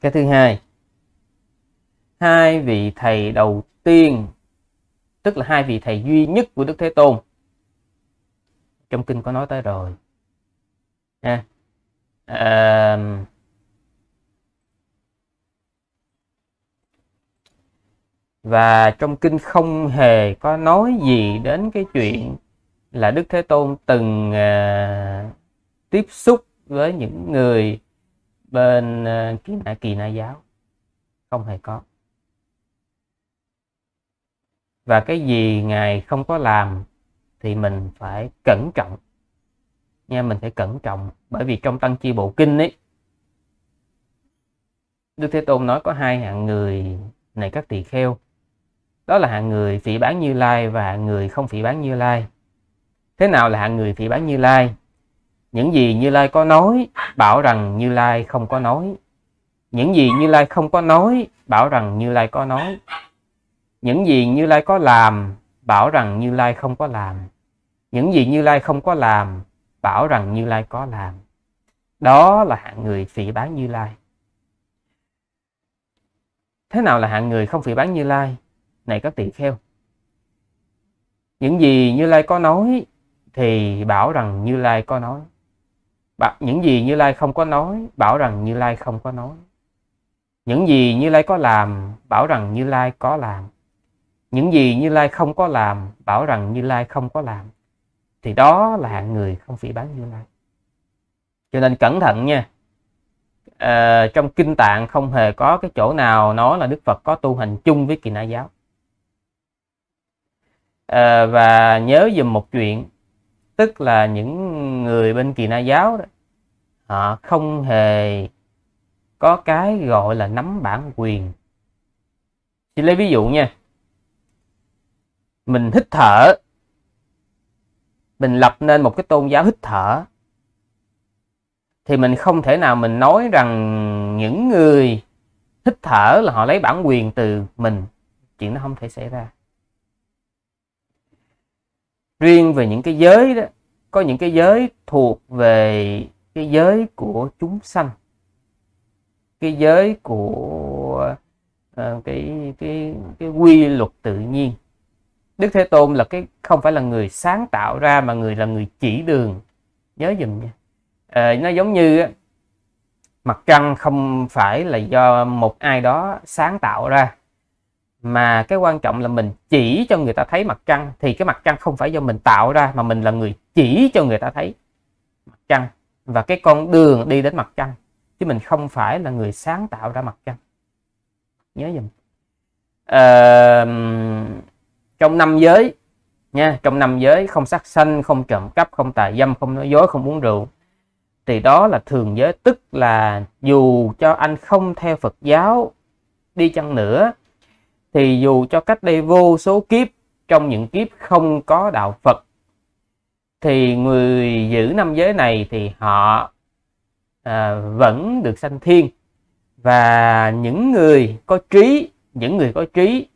cái thứ hai hai vị thầy đầu tiên tức là hai vị thầy duy nhất của đức thế tôn trong kinh có nói tới rồi ha à, và trong kinh không hề có nói gì đến cái chuyện là đức thế tôn từng à, tiếp xúc với những người bên uh, ờ, kiến kỳ na giáo không hề có và cái gì ngài không có làm thì mình phải cẩn trọng nha mình phải cẩn trọng bởi vì trong tăng chi bộ kinh ấy đức thế tôn nói có hai hạng người này các tỳ kheo đó là hạng người phỉ bán như lai và hạng người không phỉ bán như lai thế nào là hạng người phỉ bán như lai những gì như lai có nói bảo rằng như lai không có nói những gì như lai không có nói bảo rằng như lai có nói những gì như lai có làm bảo rằng như lai không có làm những gì như lai không có làm bảo rằng như lai có làm đó là hạng người phỉ bán như lai thế nào là hạng người không phỉ bán như lai này các tỳ kheo những gì như lai có nói thì bảo rằng như lai có nói những gì như lai không có nói bảo rằng như lai không có nói những gì như lai có làm bảo rằng như lai có làm những gì như lai không có làm bảo rằng như lai không có làm thì đó là hạng người không phỉ bán như lai cho nên cẩn thận nha à, trong kinh tạng không hề có cái chỗ nào nói là đức phật có tu hành chung với kỳ na giáo à, và nhớ dùm một chuyện tức là những người bên kỳ na giáo đó họ không hề có cái gọi là nắm bản quyền chỉ lấy ví dụ nha mình hít thở mình lập nên một cái tôn giáo hít thở thì mình không thể nào mình nói rằng những người hít thở là họ lấy bản quyền từ mình chuyện nó không thể xảy ra riêng về những cái giới đó có những cái giới thuộc về cái giới của chúng sanh cái giới của à, cái cái cái quy luật tự nhiên đức thế tôn là cái không phải là người sáng tạo ra mà người là người chỉ đường nhớ dùm nha à, nó giống như mặt trăng không phải là do một ai đó sáng tạo ra mà cái quan trọng là mình chỉ cho người ta thấy mặt trăng thì cái mặt trăng không phải do mình tạo ra mà mình là người chỉ cho người ta thấy mặt trăng và cái con đường đi đến mặt trăng chứ mình không phải là người sáng tạo ra mặt trăng nhớ dùm à, trong năm giới nha trong năm giới không sát sanh không trộm cắp không tà dâm không nói dối không uống rượu thì đó là thường giới tức là dù cho anh không theo Phật giáo đi chăng nữa thì dù cho cách đây vô số kiếp trong những kiếp không có đạo Phật thì người giữ năm giới này thì họ à, vẫn được sanh thiên và những người có trí những người có trí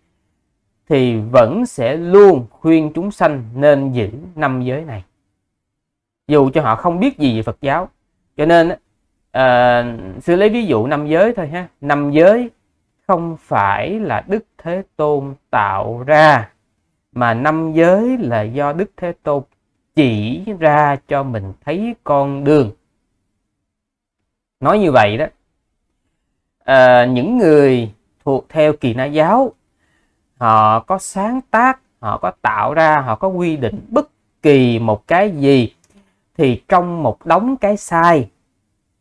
thì vẫn sẽ luôn khuyên chúng sanh nên giữ năm giới này dù cho họ không biết gì về Phật giáo cho nên à, sư lấy ví dụ năm giới thôi ha năm giới không phải là Đức Thế Tôn tạo ra mà năm giới là do Đức Thế Tôn chỉ ra cho mình thấy con đường. Nói như vậy đó, à, những người thuộc theo kỳ na giáo, họ có sáng tác, họ có tạo ra, họ có quy định bất kỳ một cái gì, thì trong một đống cái sai,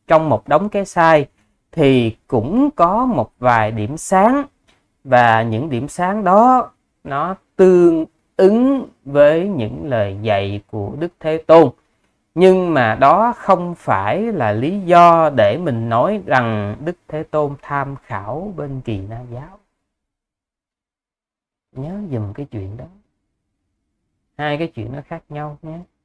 trong một đống cái sai, thì cũng có một vài điểm sáng và những điểm sáng đó nó tương ứng với những lời dạy của Đức Thế Tôn. Nhưng mà đó không phải là lý do để mình nói rằng Đức Thế Tôn tham khảo bên kỳ na giáo. Nhớ dùm cái chuyện đó. Hai cái chuyện nó khác nhau nhé.